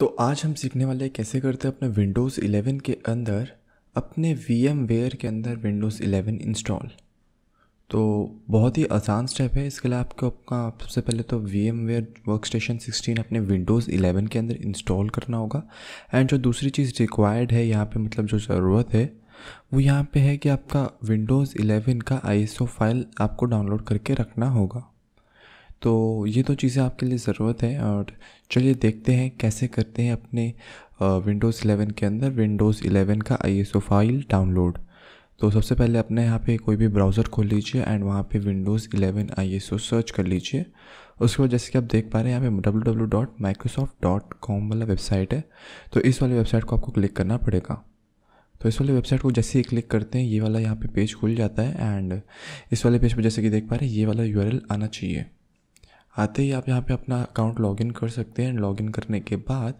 तो आज हम सीखने वाले कैसे करते हैं अपने विंडोज़ 11 के अंदर अपने वी एम वेयर के अंदर विंडोज़ 11 इंस्टॉल तो बहुत ही आसान स्टेप है इसके लिए आपको अपना सबसे पहले तो VMware workstation sixteen अपने विंडोज़ 11 के अंदर इंस्टॉल करना होगा एंड जो दूसरी चीज़ रिक्वायर्ड है यहाँ पे मतलब जो ज़रूरत है वो यहाँ पे है कि आपका विंडोज़ 11 का आई फाइल आपको डाउनलोड करके रखना होगा तो ये तो चीज़ें आपके लिए ज़रूरत है और चलिए देखते हैं कैसे करते हैं अपने विंडोज़ इलेवन के अंदर विंडोज़ इलेवन का आई फाइल डाउनलोड तो सबसे पहले अपने यहाँ पे कोई भी ब्राउज़र खोल लीजिए एंड वहाँ पे विंडोज़ 11 आई सर्च कर लीजिए उसके बाद जैसे कि आप देख पा रहे हैं यहाँ पे www.microsoft.com वाला वेबसाइट है तो इस वाली वेबसाइट को आपको क्लिक करना पड़ेगा तो इस वाले वेबसाइट को जैसे ही क्लिक करते हैं ये वाला यहाँ पे पेज खुल जाता है एंड इस वाले पेज पर जैसे कि देख पा रहे हैं ये वाला यू आना चाहिए आते ही आप यहाँ पे अपना अकाउंट लॉगिन कर सकते हैं लॉगिन करने के बाद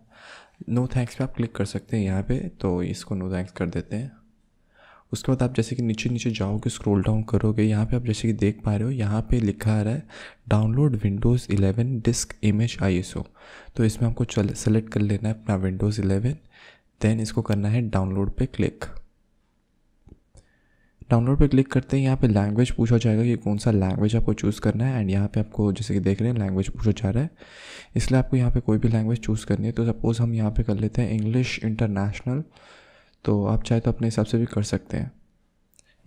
नो थैंक्स पे आप क्लिक कर सकते हैं यहाँ पे तो इसको नो थैंक्स कर देते हैं उसके बाद आप जैसे कि नीचे नीचे जाओगे स्क्रॉल डाउन करोगे यहाँ पे आप जैसे कि देख पा रहे हो यहाँ पे लिखा आ रहा है डाउनलोड विंडोज़ 11 डिस्क इमेज ओ तो इसमें हमको सेलेक्ट कर लेना है अपना विंडोज़ 11 देन इसको करना है डाउनलोड पे क्लिक डाउनलोड पे क्लिक करते हैं यहाँ पे लैंग्वेज पूछा जाएगा कि कौन सा लैंग्वेज आपको चूज़ करना है एंड यहाँ पे आपको जैसे कि देख रहे हैं लैंग्वेज पूछा जा रहा है इसलिए आपको यहाँ पे कोई भी लैंग्वेज चूज़ करनी है तो सपोज़ हम यहाँ पे कर लेते हैं इंग्लिश इंटरनेशनल तो आप चाहे तो अपने हिसाब से भी कर सकते हैं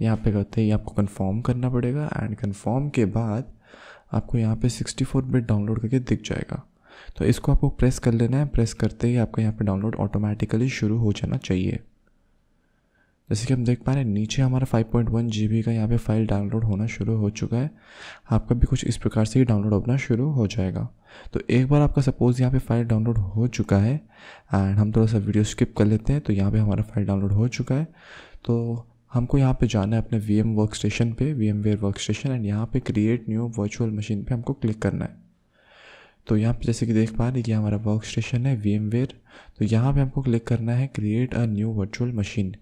यहाँ पर करते ही आपको कन्फर्म करना पड़ेगा एंड कन्फर्म के बाद आपको यहाँ पर सिक्सटी बिट डाउनलोड करके दिख जाएगा तो इसको आपको प्रेस कर लेना है प्रेस करते ही आपका यहाँ पर डाउनलोड ऑटोमेटिकली शुरू हो जाना चाहिए जैसे कि हम देख पा रहे हैं नीचे हमारा 5.1 पॉइंट का यहाँ पे फाइल डाउनलोड होना शुरू हो चुका है आपका भी कुछ इस प्रकार से ही डाउनलोड होना शुरू हो जाएगा तो एक बार आपका सपोज़ यहाँ पे फाइल डाउनलोड हो चुका है एंड हम थोड़ा सा वीडियो स्किप कर लेते हैं तो यहाँ पे हमारा फाइल डाउनलोड हो चुका है तो हमको यहाँ पर जाना है अपने वी एम वर्क स्टेशन पर VMware workstation and यहाँ पर क्रिएट न्यू वर्चुअल मशीन पर हमको क्लिक करना है तो यहाँ पे जैसे कि देख पा रहे कि हमारा वर्क स्टेशन है वी एम वेयर तो यहाँ पर हमको क्लिक करना है create a new virtual machine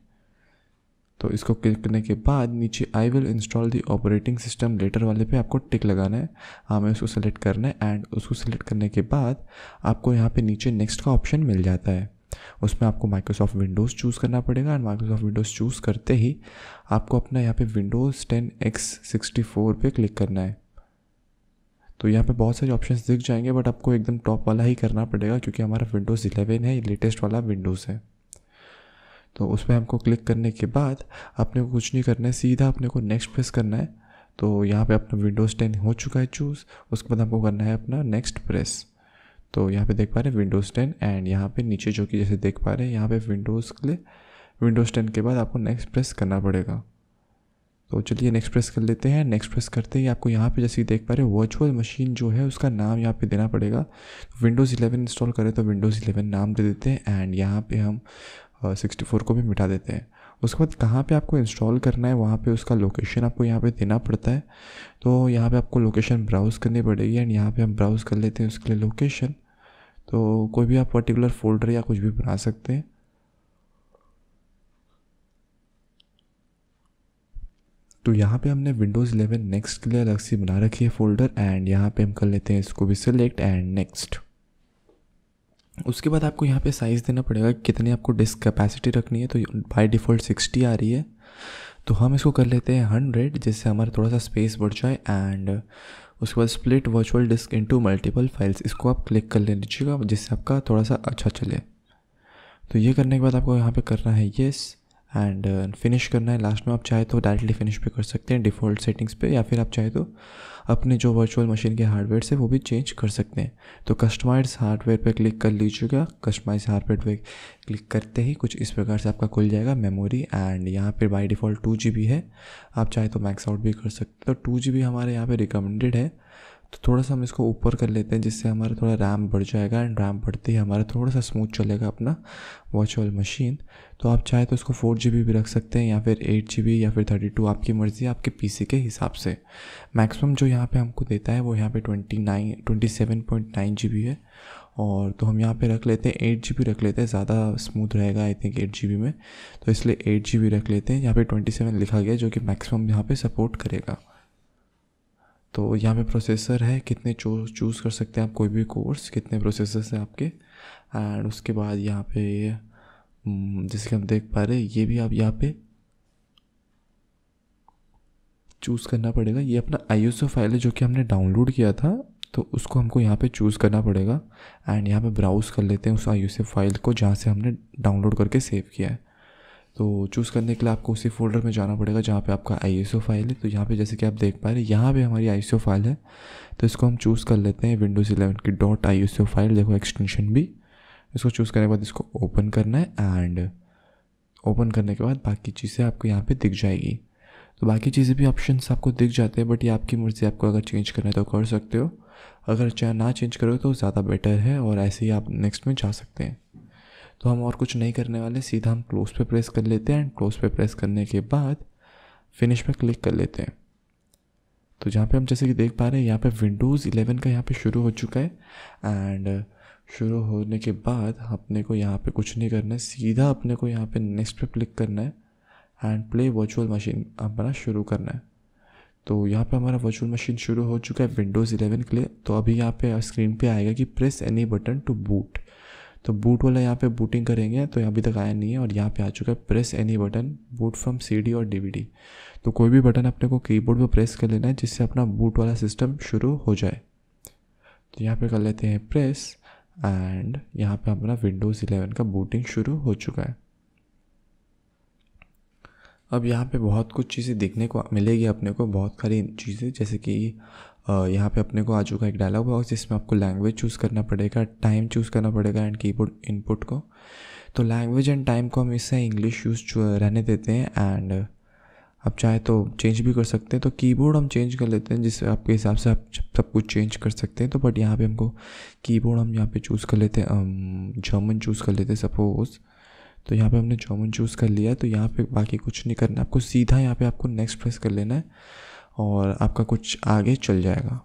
तो इसको क्लिक करने के बाद नीचे I will install the operating system later वाले पे आपको टिक लगाना है हमें हाँ, उसको सेलेक्ट करना है एंड उसको सेलेक्ट करने के बाद आपको यहाँ पे नीचे नेक्स्ट का ऑप्शन मिल जाता है उसमें आपको माइक्रोसॉफ्ट विंडोज़ चूज़ करना पड़ेगा एंड माइक्रोसॉफ्ट विंडोज़ चूज़ करते ही आपको अपना यहाँ पे Windows ten x sixty four पर क्लिक करना है तो यहाँ पे बहुत सारे ऑप्शंस दिख जाएंगे बट आपको एकदम टॉप वाला ही करना पड़ेगा क्योंकि हमारा विंडोज़ 11 है ये लेटेस्ट वाला विंडोज़ है तो उस पर हमको क्लिक करने के बाद अपने को कुछ नहीं करना है सीधा अपने को नेक्स्ट प्रेस करना है तो यहाँ पे अपना विंडोज़ टेन हो चुका है चूज़ उसके बाद हमको करना है अपना नेक्स्ट प्रेस तो यहाँ पे देख पा रहे हैं विंडोज़ टेन एंड यहाँ पे नीचे जो कि जैसे देख पा रहे हैं यहाँ पे विंडोज़ के लिए विंडोज़ टेन के बाद आपको नेक्स्ट प्रेस करना पड़ेगा तो चलिए नेक्स्ट प्रेस कर लेते हैं नेक्स्ट प्रेस करते ही आपको यहाँ पे जैसे देख पा रहे हैं वर्चुअल मशीन जो है उसका नाम यहाँ पे देना पड़ेगा विंडोज़ 11 इंस्टॉल करें तो विंडोज़ 11 नाम दे देते हैं एंड यहाँ पे हम सिक्सटी फोर को भी मिटा देते हैं उसके बाद कहाँ पे आपको इंस्टॉल करना है वहाँ पे उसका लोकेशन आपको यहाँ पे देना पड़ता है तो यहाँ पे आपको लोकेशन ब्राउज़ करनी पड़ेगी एंड यहाँ पे हम ब्राउज़ कर लेते हैं उसके लिए लोकेशन तो कोई भी आप पर्टिकुलर फोल्डर या कुछ भी बना सकते हैं तो यहाँ पे हमने विंडोज़ इलेवन नेक्स्ट के लिए अलग से बना रखी है फ़ोल्डर एंड यहाँ पे हम कर लेते हैं इसको भी सिलेक्ट एंड नेक्स्ट उसके बाद आपको यहाँ पे साइज़ देना पड़ेगा कितनी आपको डिस्क कैपेसिटी रखनी है तो बाय डिफ़ॉल्ट सिक्सटी आ रही है तो हम इसको कर लेते हैं हंड्रेड जिससे हमारा थोड़ा सा स्पेस बढ़ जाए एंड उसके बाद split virtual disk into multiple files इसको आप क्लिक कर ले लीजिएगा जिससे आपका थोड़ा सा अच्छा चले तो ये करने के बाद आपको यहाँ पर करना है येस एंड फिनिश करना है लास्ट में आप चाहे तो डायरेक्टली फिनिश पे कर सकते हैं डिफ़ॉल्ट सेटिंग्स पर या फिर आप चाहे तो अपने जो वर्चुअल मशीन के हार्डवेयर से वो भी चेंज कर सकते हैं तो कस्टमाइज हार्डवेयर पर क्लिक कर लीजिएगा कस्टमाइज हार्डवेयर पर क्लिक करते ही कुछ इस प्रकार से आपका खुल जाएगा मेमोरी एंड यहाँ पर बाई डिफ़ॉल्ट टू है आप चाहे तो मैक्स आउट भी कर सकते हो तो टू हमारे यहाँ पर रिकमेंडेड है तो थोड़ा सा हम इसको ऊपर कर लेते हैं जिससे हमारा थोड़ा रैम बढ़ जाएगा एंड रैम बढ़ते ही हमारा थोड़ा सा स्मूथ चलेगा अपना वर्चुअल मशीन तो आप चाहे तो इसको फोर जी भी रख सकते हैं या फिर एट जी या फिर थर्टी टू आपकी मर्ज़ी आपके पी सी के हिसाब से मैक्सिमम जो यहाँ पे हमको देता है वो यहाँ पे twenty nine twenty seven point nine G B है और तो हम यहाँ पे रख लेते हैं एट जी बी रख लेते हैं ज़्यादा स्मूथ रहेगा I think eight G B में तो इसलिए एट जी बी रख लेते हैं यहाँ पे ट्वेंटी सेवन लिखा गया जो कि मैक्सिमम यहाँ पर सपोर्ट करेगा तो यहाँ पे प्रोसेसर है कितने चूज चूज़ कर सकते हैं आप कोई भी कोर्स कितने प्रोसेसर्स हैं आपके एंड उसके बाद यहाँ पे हम्म, जैसे कि हम देख पा रहे ये भी आप यहाँ पे चूज़ करना पड़ेगा ये अपना आई फाइल है जो कि हमने डाउनलोड किया था तो उसको हमको यहाँ पे चूज़ करना पड़ेगा एंड यहाँ पे ब्राउज़ कर लेते हैं उस आई फाइल को जहाँ से हमने डाउनलोड करके सेव किया है तो चूज़ करने के लिए आपको उसी फोल्डर में जाना पड़ेगा जहाँ पे आपका आई फाइल है तो यहाँ पे जैसे कि आप देख पा रहे हैं यहाँ पे हमारी आई फाइल है तो इसको हम चूज़ कर लेते हैं विंडोज़ इलेवन की डॉट आई फाइल देखो एक्सटेंशन भी इसको चूज़ करने के बाद इसको ओपन करना है एंड ओपन करने के बाद बाकी चीज़ें आपको यहाँ पर दिख जाएगी तो बाकी चीज़ें भी ऑप्शन आपको दिख जाते हैं बट ये आपकी मर्ज़ी आपको अगर चेंज करना है तो कर सकते हो अगर चाहे ना चेंज करोगे तो ज़्यादा बेटर है और ऐसे ही आप नेक्स्ट में जा सकते हैं तो हम और कुछ नहीं करने वाले सीधा हम क्लोज पे प्रेस कर लेते हैं एंड क्लोज पे प्रेस करने के बाद फिनिश पे क्लिक कर लेते हैं तो जहाँ पे हम जैसे कि देख पा रहे हैं यहाँ पे विंडोज़ 11 का यहाँ पे शुरू हो चुका है एंड शुरू होने के बाद अपने को यहाँ पे कुछ नहीं करना है सीधा अपने को यहाँ पे नेक्स्ट पे क्लिक करना है एंड प्ले वर्चुअल मशीन अपना शुरू करना है तो यहाँ पे हमारा वर्चुअल मशीन शुरू हो चुका है विंडोज़ 11 के लिए तो अभी यहाँ पे स्क्रीन पे आएगा कि press any button to boot तो बूट वाला यहाँ पे बूटिंग करेंगे तो अभी तक आया नहीं है और यहाँ पे आ चुका है press any button boot from CD और डीवीडी तो कोई भी बटन अपने को कीबोर्ड पे प्रेस कर लेना है जिससे अपना बूट वाला सिस्टम शुरू हो जाए तो यहाँ पे कर लेते हैं प्रेस एंड यहाँ पे अपना विंडोज़ 11 का बूटिंग शुरू हो चुका है अब यहाँ पे बहुत कुछ चीज़ें देखने को मिलेगी अपने को बहुत सारी चीज़ें जैसे कि यहाँ पे अपने को आ चुका एक डायलॉग बॉक्स जिसमें आपको लैंग्वेज चूज़ करना पड़ेगा टाइम चूज़ करना पड़ेगा एंड कीबोर्ड इनपुट को तो लैंग्वेज एंड टाइम को हम इससे इंग्लिश यूज़ रहने देते हैं एंड आप चाहे तो चेंज भी कर सकते हैं तो कीबोर्ड हम चेंज कर लेते हैं जिससे आपके हिसाब से आप सब कुछ चेंज कर सकते हैं तो बट यहाँ पे हमको कीबोर्ड हम यहाँ पे चूज़ कर लेते हैं जर्मन चूज़ कर लेते हैं सपोज़ तो यहाँ पे हमने चौमिन चूज़ कर लिया तो यहाँ पे बाकी कुछ नहीं करना आपको सीधा यहाँ पे आपको नेक्स्ट प्रेस कर लेना है और आपका कुछ आगे चल जाएगा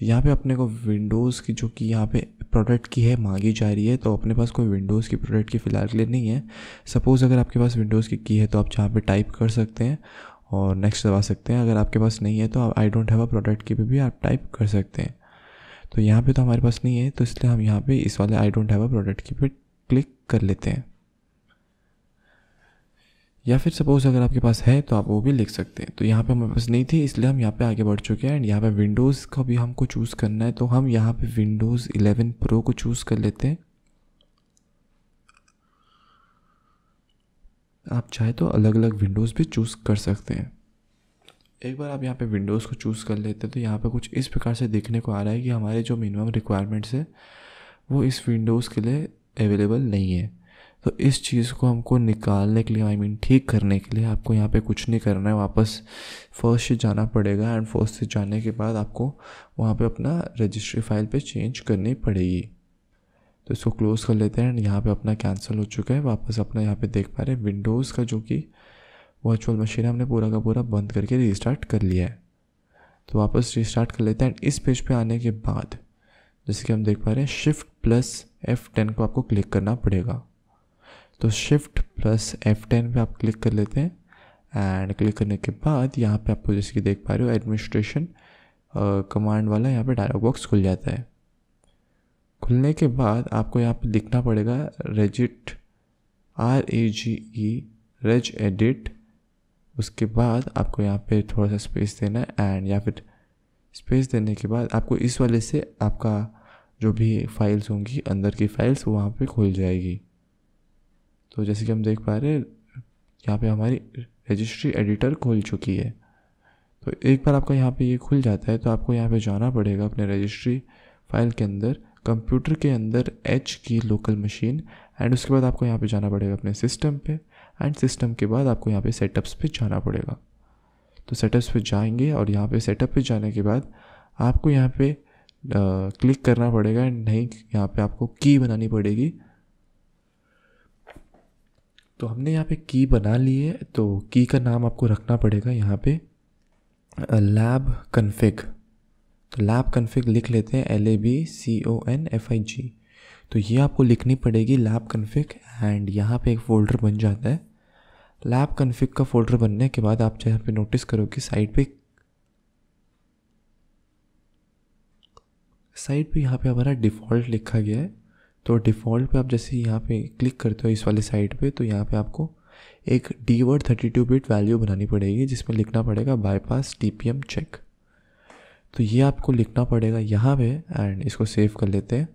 तो यहाँ पे अपने को विंडोज़ की जो कि यहाँ पे प्रोडक्ट की है मांगी जा रही है तो अपने पास कोई विंडोज़ की प्रोडक्ट की फ़िलहाल के लिए नहीं है सपोज़ अगर आपके पास विंडोज़ की की है तो आप जहाँ पर टाइप कर सकते हैं और नेक्स्ट दबा सकते हैं अगर आपके पास नहीं है तो आप I don't have a product key भी आप टाइप कर सकते हैं तो यहाँ पे तो हमारे पास नहीं है तो इसलिए हम यहाँ पे इस वाले I don't have a product key पे क्लिक कर लेते हैं या फिर सपोज़ अगर आपके पास है तो आप वो भी लिख सकते हैं तो यहाँ पे हमारे पास नहीं थी इसलिए हम यहाँ पे आगे बढ़ चुके हैं एंड यहाँ पे विंडोज़ का भी हमको चूज़ करना है तो हम यहाँ पे विंडोज़ 11 प्रो को चूज़ कर लेते हैं आप चाहे तो अलग अलग विंडोज़ भी चूज़ कर सकते हैं एक बार आप यहाँ पे विंडोज़ को चूज़ कर लेते हैं तो यहाँ पे कुछ इस प्रकार से देखने को आ रहा है कि हमारे जो मिनिमम रिक्वायरमेंट्स है वो इस विंडोज़ के लिए अवेलेबल नहीं है तो इस चीज़ को हमको निकालने के लिए आई I मीन mean, ठीक करने के लिए आपको यहाँ पे कुछ नहीं करना है वापस फर्स्ट से जाना पड़ेगा एंड फर्स्ट से जाने के बाद आपको वहाँ पे अपना रजिस्ट्री फाइल पे चेंज करनी पड़ेगी तो इसको क्लोज़ कर लेते हैं एंड यहाँ पे अपना कैंसिल हो चुका है वापस अपना यहाँ पे देख पा रहे हैं विंडोज़ का जो कि वर्चुअल मशीन हमने पूरा का पूरा बंद करके रीस्टार्ट कर लिया है तो वापस रिस्टार्ट कर लेते हैं एंड इस पेज पे आने के बाद जैसे कि हम देख पा रहे हैं शिफ्ट प्लस एफ टेन को आपको क्लिक करना पड़ेगा तो शिफ्ट प्लस एफ टेन पर आप क्लिक कर लेते हैं एंड क्लिक करने के बाद यहाँ पे आपको जैसे कि देख पा रहे हो एडमिनिस्ट्रेशन कमांड वाला यहाँ पे डायलॉग बॉक्स खुल जाता है खुलने के बाद आपको यहाँ पे लिखना पड़ेगा regedit R A G E reg edit उसके बाद आपको यहाँ पे थोड़ा सा स्पेस देना है एंड या फिर स्पेस देने के बाद आपको इस वाले से आपका जो भी फाइल्स होंगी अंदर की फाइल्स वहाँ पे खुल जाएगी तो जैसे कि हम देख पा रहे हैं यहाँ पे हमारी रजिस्ट्री एडिटर खुल चुकी है तो एक बार आपका यहाँ पे ये यह खुल जाता है तो आपको यहाँ पे जाना पड़ेगा अपने रजिस्ट्री फाइल के अंदर कंप्यूटर के अंदर एच की लोकल मशीन एंड उसके बाद आपको यहाँ पे जाना पड़ेगा अपने सिस्टम पे एंड सिस्टम के बाद आपको यहाँ पे सेटअप्स पे जाना पड़ेगा तो सेटअप्स पे जाएंगे और यहाँ पे सेटअप पे जाने के बाद आपको यहाँ पे क्लिक करना पड़ेगा एंड नहीं यहाँ पे आपको की बनानी पड़ेगी तो हमने यहाँ पे की बना ली है तो की का नाम आपको रखना पड़ेगा यहाँ पे लैब कन्फिग तो लैब कन्फिग लिख लेते हैं L A B C O N F I G तो ये आपको लिखनी पड़ेगी लैब कन्फिग एंड यहाँ पे एक फ़ोल्डर बन जाता है लैब कन्फिग का फ़ोल्डर बनने के बाद आप जहाँ पे नोटिस करोगे साइड पे साइड पे यहाँ पे हमारा डिफ़ॉल्ट लिखा गया है तो डिफ़ॉल्ट पे आप जैसे यहाँ पे क्लिक करते हो इस वाले साइट पे तो यहाँ पे आपको एक D word thirty two bit value बनानी पड़ेगी जिसमें लिखना पड़ेगा bypass T P M check तो ये आपको लिखना पड़ेगा यहाँ पे एंड इसको सेव कर लेते हैं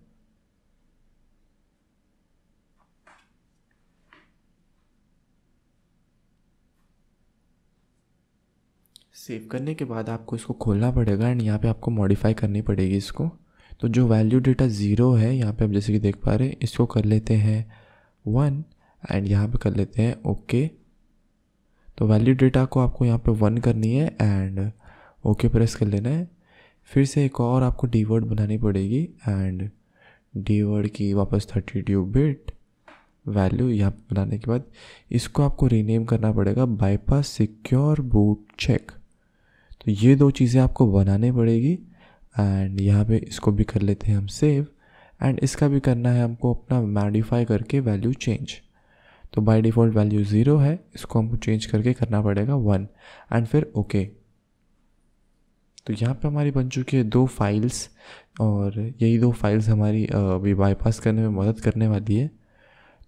सेव करने के बाद आपको इसको खोलना पड़ेगा एंड यहाँ पे आपको मॉडिफाई करनी पड़ेगी इसको तो जो वैल्यू डेटा ज़ीरो है यहाँ पे आप जैसे कि देख पा रहे हैं इसको कर लेते हैं वन एंड यहाँ पे कर लेते हैं ओके तो वैल्यू डेटा को आपको यहाँ पे वन करनी है एंड ओके प्रेस कर लेना है फिर से एक और आपको डी वर्ड बनानी पड़ेगी एंड डी वर्ड की वापस थर्टी ट्यू बिट वैल्यू यहाँ पर बनाने के बाद इसको आपको रीनेम करना पड़ेगा बाईपास सिक्योर बूट चेक तो ये दो चीज़ें आपको बनाने पड़ेगी एंड यहाँ पे इसको भी कर लेते हैं हम सेव एंड इसका भी करना है हमको अपना मॉडिफाई करके वैल्यू चेंज तो बाय डिफ़ॉल्ट वैल्यू ज़ीरो है इसको हमको चेंज करके करना पड़ेगा वन एंड फिर ओके okay. तो यहाँ पे हमारी बन चुकी है दो फाइल्स और यही दो फाइल्स हमारी अभी बाईपास करने में मदद करने वाली है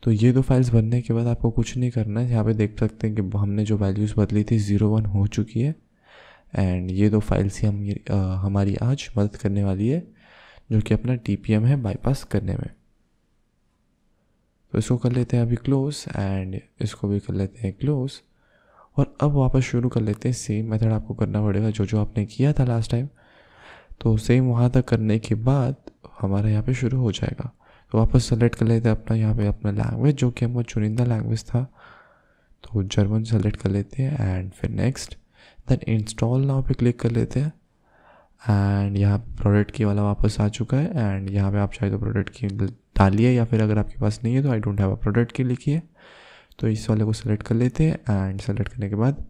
तो ये दो फाइल्स बनने के बाद आपको कुछ नहीं करना है यहाँ पे देख सकते हैं कि हमने जो वैल्यूज़ बदली थी ज़ीरो वन हो चुकी है एंड ये दो फाइल्स ही हम आ, हमारी आज मदद करने वाली है जो कि अपना टी है बाईपास करने में तो इसको कर लेते हैं अभी क्लोज एंड इसको भी कर लेते हैं क्लोज़ और अब वापस शुरू कर लेते हैं सेम मेथड आपको करना पड़ेगा जो जो आपने किया था लास्ट टाइम तो सेम वहाँ तक करने के बाद हमारा यहाँ पे शुरू हो जाएगा तो वापस सेलेक्ट कर लेते हैं अपना यहाँ पे अपना लैंग्वेज जो कि हमारा चुनिंदा लैंग्वेज था तो जर्मन सेलेक्ट कर लेते हैं एंड फिर नेक्स्ट देन इंस्टॉल नाउ पे क्लिक कर लेते हैं एंड यहाँ प्रोडक्ट की वाला वापस आ चुका है एंड यहाँ पे आप चाहे तो प्रोडक्ट की डालिए या फिर अगर आपके पास नहीं है तो I don't have a product key लिखिए तो इस वाले को सेलेक्ट कर लेते हैं एंड सेलेक्ट करने के बाद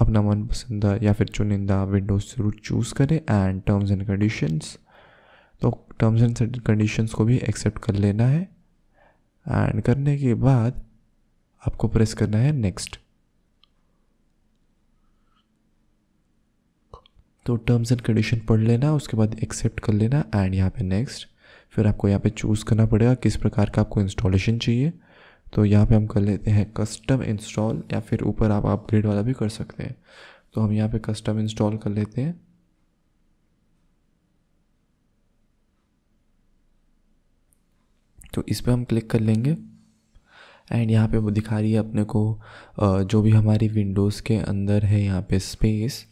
अपना मनपसंद या फिर चुनिंदा विंडोज जरूर चूज़ करें एंड टर्म्स एंड कंडीशंस तो टर्म्स एंड कंडीशंस को भी एक्सेप्ट कर लेना है एंड करने के बाद आपको प्रेस करना है नेक्स्ट तो टर्म्स एंड कंडीशन पढ़ लेना उसके बाद एक्सेप्ट कर लेना एंड यहाँ पे नेक्स्ट फिर आपको यहाँ पे चूज़ करना पड़ेगा किस प्रकार का आपको इंस्टॉलेशन चाहिए तो यहाँ पे हम कर लेते हैं कस्टम इंस्टॉल या फिर ऊपर आप अपग्रेड वाला भी कर सकते हैं तो हम यहाँ पे कस्टम इंस्टॉल कर लेते हैं तो इस पर हम क्लिक कर लेंगे एंड यहाँ पे वो दिखा रही है अपने को जो भी हमारी विंडोज़ के अंदर है यहाँ पे स्पेस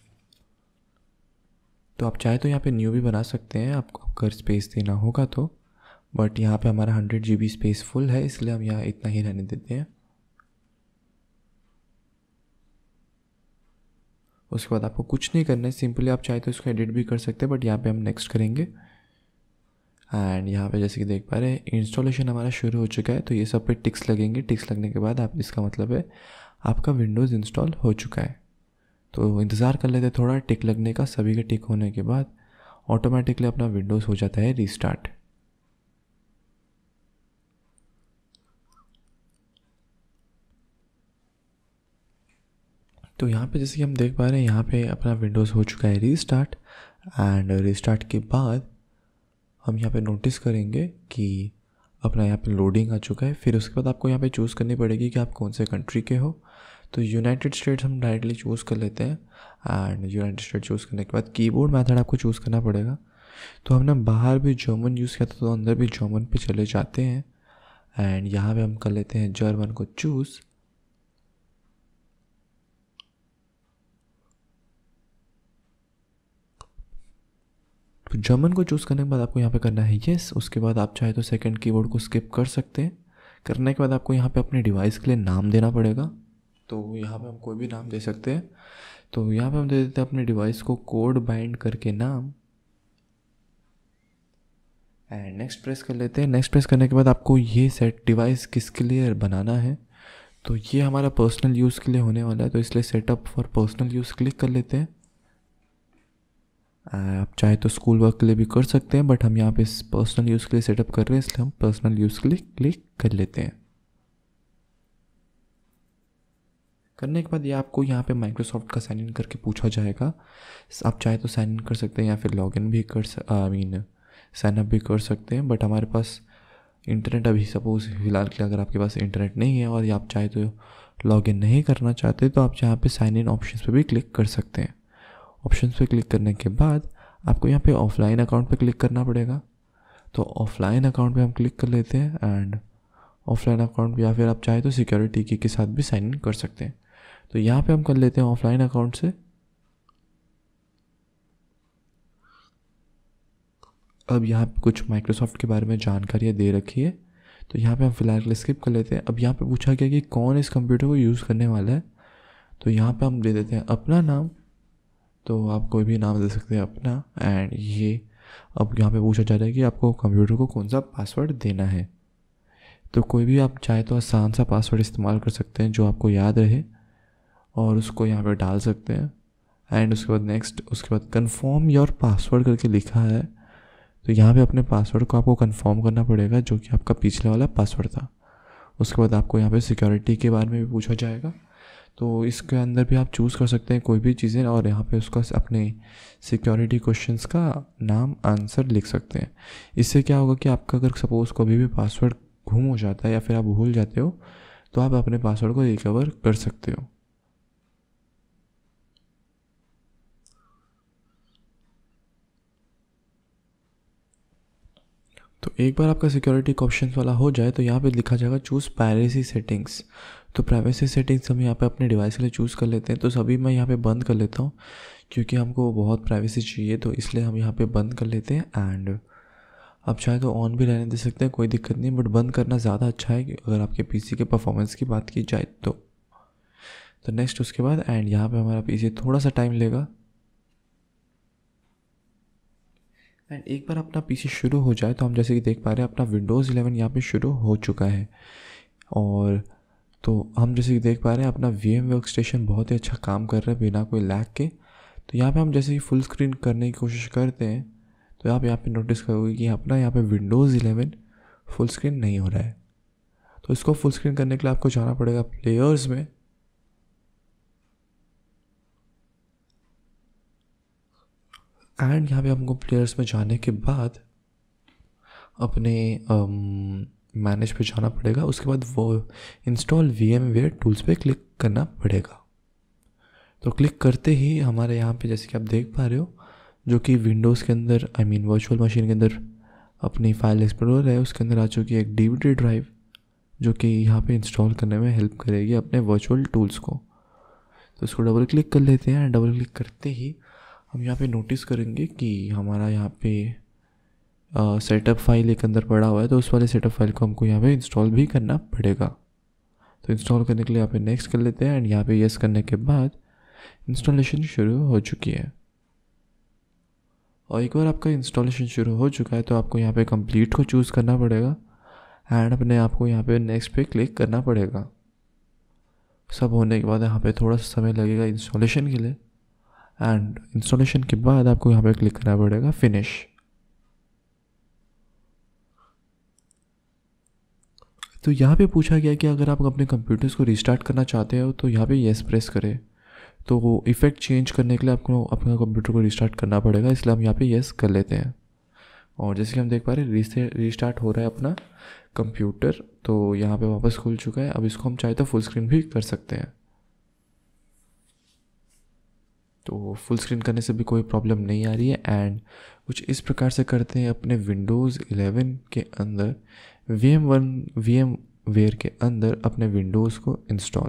तो आप चाहे तो यहाँ पे न्यू भी बना सकते हैं आपको अगर स्पेस देना होगा तो बट यहाँ पे हमारा हंड्रेड जी स्पेस फुल है इसलिए हम यहाँ इतना ही रहने देते हैं उसके बाद आपको कुछ नहीं करना है सिंपली आप चाहे तो इसको एडिट भी कर सकते हैं बट यहाँ पे हम नेक्स्ट करेंगे एंड यहाँ पे जैसे कि देख पा रहे हैं इंस्टॉलेशन हमारा शुरू हो चुका है तो ये सब पे टिक्स लगेंगे टिक्स लगने के बाद आप इसका मतलब है आपका विंडोज़ इंस्टॉल हो चुका है तो इंतज़ार कर लेते थोड़ा टिक लगने का सभी के टिक होने के बाद ऑटोमेटिकली अपना विंडोज़ हो जाता है रीस्टार्ट तो यहाँ पे जैसे कि हम देख पा रहे हैं यहाँ पे अपना विंडोज़ हो चुका है रीस्टार्ट एंड रीस्टार्ट के बाद हम यहाँ पे नोटिस करेंगे कि अपना यहाँ पे लोडिंग आ चुका है फिर उसके बाद आपको यहाँ पे चूज़ करनी पड़ेगी कि आप कौन से कंट्री के हो तो यूनाइटेड स्टेट्स हम डायरेक्टली चूज़ कर लेते हैं एंड यूनाइटेड स्टेट चूज़ करने के बाद कीबोर्ड मेथड आपको चूज़ करना पड़ेगा तो हमने बाहर भी जर्मन यूज़ किया था तो अंदर भी जर्मन पे चले जाते हैं एंड यहाँ पे हम कर लेते हैं जर्मन को चूज़ तो जर्मन को चूज़ करने के बाद आपको यहाँ पे करना है येस उसके बाद आप चाहे तो सेकंड कीबोर्ड को स्किप कर सकते हैं करने के बाद आपको यहाँ पे अपने डिवाइस के लिए नाम देना पड़ेगा तो यहाँ पे हम कोई भी नाम दे सकते हैं तो यहाँ पे हम दे देते हैं अपने डिवाइस को कोड बाइंड करके नाम एंड नेक्स्ट प्रेस कर लेते हैं नेक्स्ट प्रेस करने के बाद आपको ये सेट डिवाइस किसके लिए बनाना है तो ये हमारा पर्सनल यूज़ के लिए होने वाला है तो इसलिए setup for personal use click कर लेते हैं uh, आप चाहे तो स्कूल वर्क के लिए भी कर सकते हैं बट हम यहाँ पे पर्सनल यूज़ के लिए सेटअप कर रहे हैं इसलिए हम पर्सनल यूज़ के लिए क्लिक कर लेते हैं करने के बाद ये आपको यहाँ पे माइक्रोसॉफ्ट का साइन इन करके पूछा जाएगा आप चाहे तो साइन इन कर सकते हैं या फिर लॉग इन भी कर आई मीन साइन अप भी कर सकते हैं बट हमारे पास इंटरनेट अभी सपोज़ फ़िलहाल के अगर आपके पास इंटरनेट नहीं है और आप चाहे तो लॉग इन नहीं करना चाहते तो आप यहाँ पे साइन इन ऑप्शन पे भी क्लिक कर सकते हैं ऑप्शन पे क्लिक करने के बाद आपको यहाँ पे ऑफलाइन अकाउंट पे क्लिक करना पड़ेगा तो ऑफलाइन अकाउंट पे हम क्लिक कर लेते हैं एंड ऑफलाइन अकाउंट या फिर आप चाहे तो सिक्योरिटी के साथ भी साइन इन कर सकते हैं तो यहाँ पे हम कर लेते हैं ऑफलाइन अकाउंट से अब यहाँ पे कुछ माइक्रोसॉफ्ट के बारे में जानकारियाँ दे रखी है तो यहाँ पे हम फिलहाल के लिए स्किप कर लेते हैं अब यहाँ पे पूछा गया कि कौन इस कंप्यूटर को यूज़ करने वाला है तो यहाँ पे हम दे देते हैं अपना नाम तो आप कोई भी नाम दे सकते हैं अपना एंड ये अब यहाँ पे पूछा जा रहा है कि आपको कंप्यूटर को कौन सा पासवर्ड देना है तो कोई भी आप चाहे तो आसान सा पासवर्ड इस्तेमाल कर सकते हैं जो आपको याद रहे और उसको यहाँ पे डाल सकते हैं एंड उसके बाद नेक्स्ट उसके बाद कंफर्म योर पासवर्ड करके लिखा है तो यहाँ पे अपने पासवर्ड को आपको कंफर्म करना पड़ेगा जो कि आपका पिछला वाला पासवर्ड था उसके बाद आपको यहाँ पे सिक्योरिटी के बारे में भी पूछा जाएगा तो इसके अंदर भी आप चूज़ कर सकते हैं कोई भी चीज़ें और यहाँ पे उसका अपने सिक्योरिटी क्वेश्चंस का नाम आंसर लिख सकते हैं इससे क्या होगा कि आपका अगर सपोज़ कभी भी पासवर्ड गुम हो जाता है या फिर आप भूल जाते हो तो आप अपने पासवर्ड को रिकवर कर सकते हो तो एक बार आपका सिक्योरिटी ऑप्शन वाला हो जाए तो यहाँ पे लिखा जाएगा चूज़ प्राइवेसी सेटिंग्स तो प्राइवेसी सेटिंग्स हम यहाँ पे अपने डिवाइस के लिए चूज़ कर लेते हैं तो सभी मैं यहाँ पे बंद कर लेता हूँ क्योंकि हमको बहुत प्राइवेसी चाहिए तो इसलिए हम यहाँ पे बंद कर लेते हैं एंड आप चाहे तो ऑन भी रहने दे सकते हैं कोई दिक्कत नहीं बट बंद करना ज़्यादा अच्छा है अगर आपके पीसी के परफॉर्मेंस की बात की जाए तो तो नेक्स्ट उसके बाद एंड यहाँ पे हमारा पीसी थोड़ा सा टाइम लेगा एंड एक बार अपना पी शुरू हो जाए तो हम जैसे कि देख पा रहे हैं अपना विंडोज़ 11 यहाँ पे शुरू हो चुका है और तो हम जैसे कि देख पा रहे हैं अपना वी एम वर्क स्टेशन बहुत ही अच्छा काम कर रहा है बिना कोई लैग के तो यहाँ पे हम जैसे कि फुल स्क्रीन करने की कोशिश करते हैं तो आप यहाँ पे नोटिस करोगे कि अपना यहाँ पे विंडोज़ इलेवन फुल स्क्रीन नहीं हो रहा है तो इसको फुल स्क्रीन करने के लिए आपको जाना पड़ेगा प्लेयर्स में एंड यहाँ पे हमको प्लेयर्स में जाने के बाद अपने मैनेज um, पे जाना पड़ेगा उसके बाद वो install VMware tools पर क्लिक करना पड़ेगा तो क्लिक करते ही हमारे यहाँ पे जैसे कि आप देख पा रहे हो जो कि विंडोज़ के अंदर आई मीन वर्चुअल मशीन के अंदर अपनी फाइल एक्सप्लोरर है उसके अंदर आ चुकी है एक डीवीडी ड्राइव जो कि यहाँ पे इंस्टॉल करने में हेल्प करेगी अपने वर्चुअल टूल्स को तो इसको डबल क्लिक कर लेते हैं डबल क्लिक करते ही हम यहाँ पे नोटिस करेंगे कि हमारा यहाँ पे सेटअप फाइल एक अंदर पड़ा हुआ है तो उस वाले सेटअप फाइल को हमको यहाँ पे इंस्टॉल भी करना पड़ेगा तो इंस्टॉल करने के लिए यहाँ पे नेक्स्ट कर लेते हैं एंड यहाँ पे यस करने के बाद इंस्टॉलेशन शुरू हो चुकी है और एक बार आपका इंस्टॉलेशन शुरू हो चुका है तो आपको यहाँ पे कंप्लीट को चूज़ करना पड़ेगा एंड अपने आप को यहाँ पे नेक्स्ट पे क्लिक करना पड़ेगा सब होने के बाद यहाँ पे थोड़ा सा समय लगेगा इंस्टॉलेशन के लिए एंड इंस्टॉलेशन के बाद आपको यहाँ पे क्लिक करना पड़ेगा फिनिश तो यहाँ पे पूछा गया कि अगर आप अपने कंप्यूटर्स को रिस्टार्ट करना चाहते हो तो यहाँ पे येस प्रेस करें तो इफ़ेक्ट चेंज करने के लिए आपको अपना कंप्यूटर को रिस्टार्ट करना पड़ेगा इसलिए हम यहाँ पे येस कर लेते हैं और जैसे कि हम देख पा रहे हैं रिस्टार्ट हो रहा है अपना कंप्यूटर तो यहाँ पे वापस खुल चुका है अब इसको हम चाहे तो फुल स्क्रीन भी कर सकते हैं तो फुल स्क्रीन करने से भी कोई प्रॉब्लम नहीं आ रही है एंड कुछ इस प्रकार से करते हैं अपने विंडोज़ इलेवन के अंदर V M one VMware के अंदर अपने विंडोज़ को इंस्टॉल